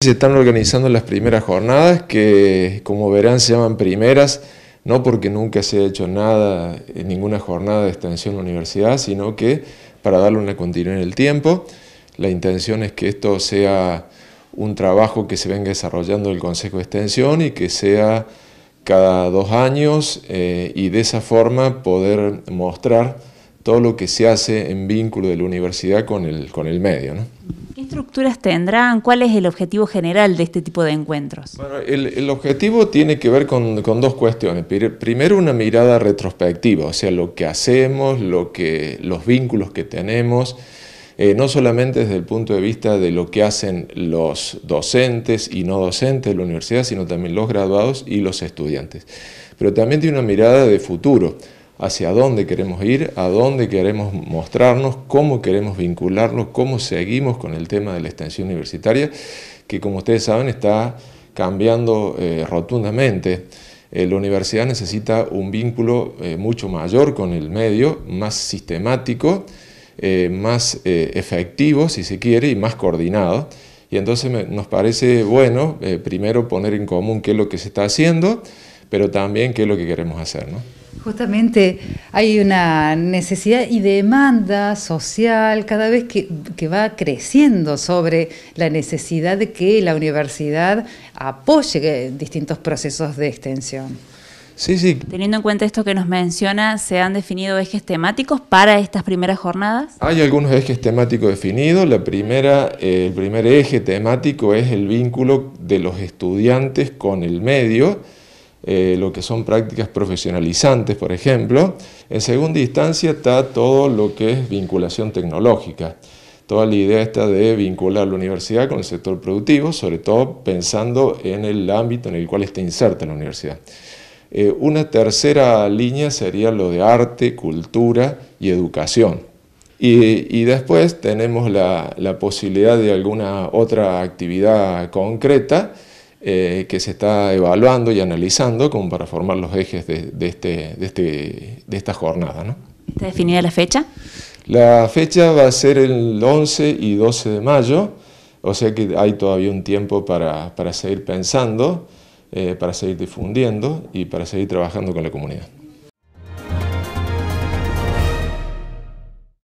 Se están organizando las primeras jornadas, que como verán se llaman primeras, no porque nunca se ha hecho nada en ninguna jornada de extensión en la universidad, sino que para darle una continuidad en el tiempo. La intención es que esto sea un trabajo que se venga desarrollando el Consejo de Extensión y que sea cada dos años eh, y de esa forma poder mostrar todo lo que se hace en vínculo de la universidad con el, con el medio. ¿no? estructuras tendrán? ¿Cuál es el objetivo general de este tipo de encuentros? Bueno, el, objetivo tiene que ver con, dos cuestiones. Primero, una mirada retrospectiva, o sea, lo que hacemos, los vínculos que tenemos, eh, no solamente desde el punto de vista de lo que hacen los docentes y no docentes de la universidad, sino también los graduados y los estudiantes. Pero también tiene una mirada de futuro hacia dónde queremos ir, a dónde queremos mostrarnos, cómo queremos vincularnos, cómo seguimos con el tema de la extensión universitaria, que como ustedes saben está cambiando eh, rotundamente. Eh, la universidad necesita un vínculo eh, mucho mayor con el medio, más sistemático, más efectivo, si se quiere, y más coordinado. Y entonces nos parece bueno, primero, poner en común qué es lo que se está haciendo, pero también qué es lo que queremos hacer. Justamente hay una necesidad y demanda social cada vez que, va creciendo sobre la necesidad de que la universidad apoye eh, distintos procesos de extensión. Sí, sí. Teniendo en cuenta esto que nos menciona, ¿se han definido ejes temáticos para estas primeras jornadas? Hay algunos ejes temáticos definidos. Eh, el primer eje temático es el vínculo de los estudiantes con el medio eh, lo que son prácticas profesionalizantes, por ejemplo. En segunda instancia está todo lo que es vinculación tecnológica. Toda la idea está de vincular la universidad con el sector productivo, sobre todo pensando en el ámbito en el cual está inserta la universidad. Eh, una tercera línea sería lo de arte, cultura y educación. Y, después tenemos la posibilidad de alguna otra actividad concreta eh, que se está evaluando y analizando como para formar los ejes de, este, de, este, de esta jornada. ¿no? ¿Está definida la fecha? La fecha va a ser el 11 y 12 de mayo, o sea que hay todavía un tiempo para, para seguir pensando, eh, para seguir difundiendo y para seguir trabajando con la comunidad.